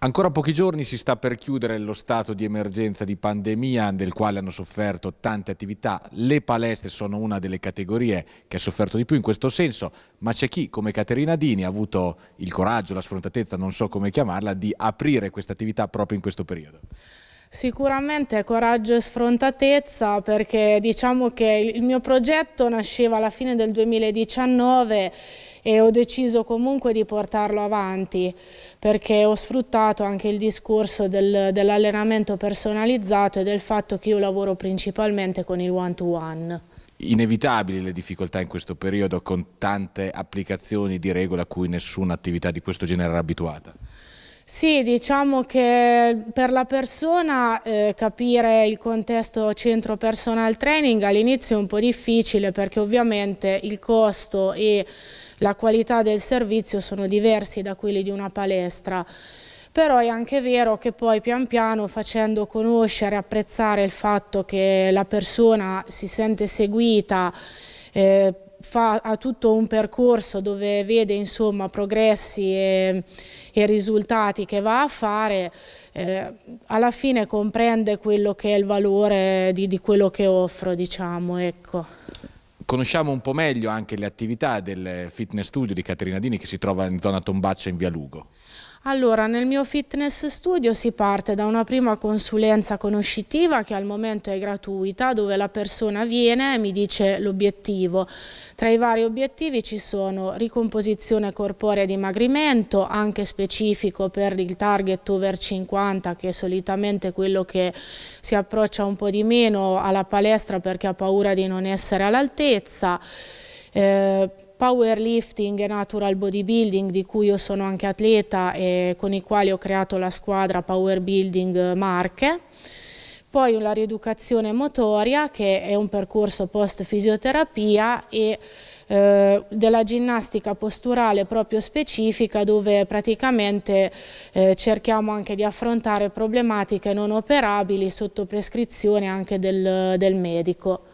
Ancora pochi giorni si sta per chiudere lo stato di emergenza di pandemia del quale hanno sofferto tante attività. Le palestre sono una delle categorie che ha sofferto di più in questo senso, ma c'è chi, come Caterina Dini, ha avuto il coraggio, la sfrontatezza, non so come chiamarla, di aprire questa attività proprio in questo periodo. Sicuramente coraggio e sfrontatezza perché diciamo che il mio progetto nasceva alla fine del 2019 e ho deciso comunque di portarlo avanti perché ho sfruttato anche il discorso del, dell'allenamento personalizzato e del fatto che io lavoro principalmente con il one to one. Inevitabili le difficoltà in questo periodo con tante applicazioni di regola a cui nessuna attività di questo genere era abituata. Sì, diciamo che per la persona eh, capire il contesto centro personal training all'inizio è un po' difficile perché ovviamente il costo e la qualità del servizio sono diversi da quelli di una palestra però è anche vero che poi pian piano facendo conoscere, apprezzare il fatto che la persona si sente seguita, eh, fa, ha tutto un percorso dove vede insomma, progressi e, e, risultati che va a fare, eh, alla fine comprende quello che è il valore di, di quello che offro. Diciamo, ecco. Conosciamo un po' meglio anche le attività del fitness studio di Caterina Dini che si trova in zona Tombaccia in via Lugo. Allora, nel mio fitness studio si parte da una prima consulenza conoscitiva che al momento è gratuita, dove la persona viene e mi dice l'obiettivo. Tra i vari obiettivi ci sono ricomposizione corporea e dimagrimento, anche specifico per il target over 50, che è solitamente quello che si approccia un po' di meno alla palestra perché ha paura di non essere all'altezza. Eh, powerlifting e natural bodybuilding di cui io sono anche atleta e con i quali ho creato la squadra Powerbuilding Marche. Poi la rieducazione motoria che è un percorso post fisioterapia e eh, della ginnastica posturale proprio specifica dove praticamente eh, cerchiamo anche di affrontare problematiche non operabili sotto prescrizione anche del, del medico.